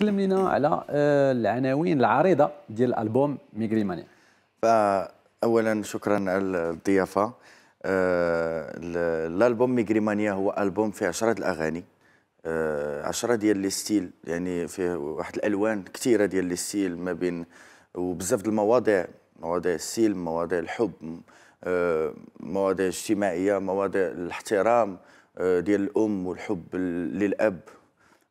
تكلم لنا على آه، العناوين العريضه ديال الالبوم ميغري مانيا اولا شكرا على الضيافه آه، الالبوم ميغري مانيا هو البوم فيه عشرات الاغاني آه، عشرة ديال لي ستيل يعني فيه واحد الالوان كثيره ديال لي ستيل ما بين وبزاف المواضيع مواضيع السلم مواضيع الحب مواضيع اجتماعيه مواضيع الاحترام ديال الام والحب للاب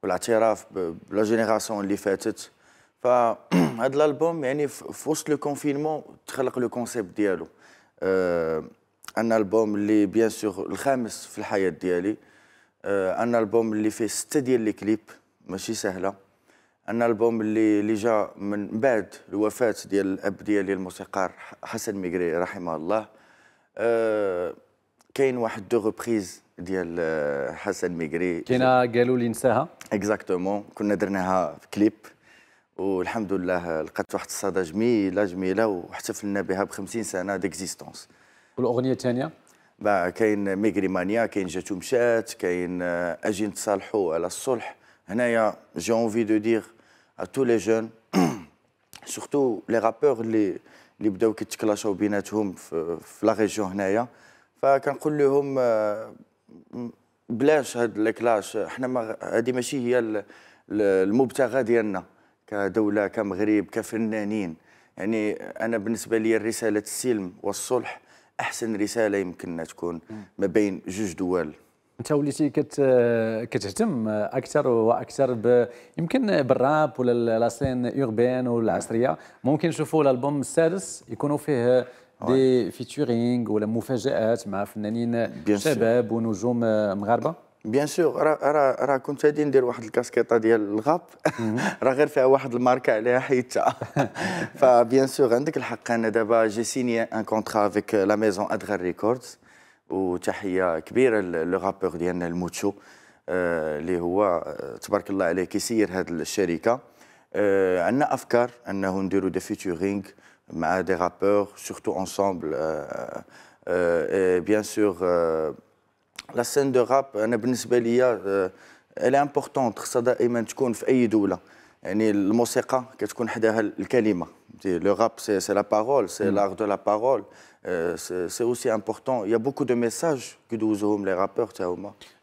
والاعتراف بلا جينيراسيون اللي فاتت فهاد الالبوم يعني في وسط لو كونفينمون تخلق لو كونسيبت ديالو أه ان البوم اللي بيان سور الخامس في الحياه ديالي أه ان البوم اللي فيه سته ديال لي كليب ماشي سهله ان البوم اللي اللي جا من بعد الوفاه ديال الاب ديالي الموسيقار حسن ميغري رحمه الله أه كاين واحد دو ريبريز ديال آه، حسن ميغري كاين قالوا لي نساها اكزاكتومون كنا درناها في كليب والحمد لله لقات واحد الصدى جميله جميله واحتفلنا بها ب 50 سنه ديكزيستونس والاغنيه الثانيه كاين ميغري مانيا كاين جاتو مشات كاين آه، اجي نتصالحوا على الصلح هنايا جي اونفي دو دير ا تو لي جون سورتو لي رابور اللي اللي بداو كيتكلاشاو بيناتهم في لا ريجون هنايا فكنقول لهم آه، بلاش هاد الكلاش حنا ما هذه ماشي هي المبتغى ديالنا كدوله كمغرب كفنانين يعني انا بالنسبه لي رساله السلم والصلح احسن رساله يمكن تكون ما بين جوج دول انت وليتي كت كتهتم اكثر واكثر ب يمكن بالراب ولا لاسين اوربان والعصريه ممكن نشوفوا الالبوم السادس يكونوا فيه دي فيتشورينغ ولا مفاجات مع فنانين شباب ونجوم مغاربه بيان سور راه راه را كنت غادي ندير واحد الكاسكيطه ديال الغاب راه غير فيها واحد الماركه عليها حيتها فبيان سور عندك الحق انا دابا جي سيني ان كونترا افيك لا ميزون ادغار ريكوردز وتحيه كبيره لو رابور ديالنا الموتشو آه، اللي هو آه، تبارك الله عليه كيسير هذه الشركه آه، عندنا افكار انه نديروا دي فيتورينغ mais des rappeurs, surtout ensemble. Euh, euh, et bien sûr, euh, la scène de rap, elle est importante. Ça دائما تكون في أي Le rap, c'est la parole, c'est mm. l'art de la parole. c'est aussi important. Il y a beaucoup de messages que nous les rappeurs,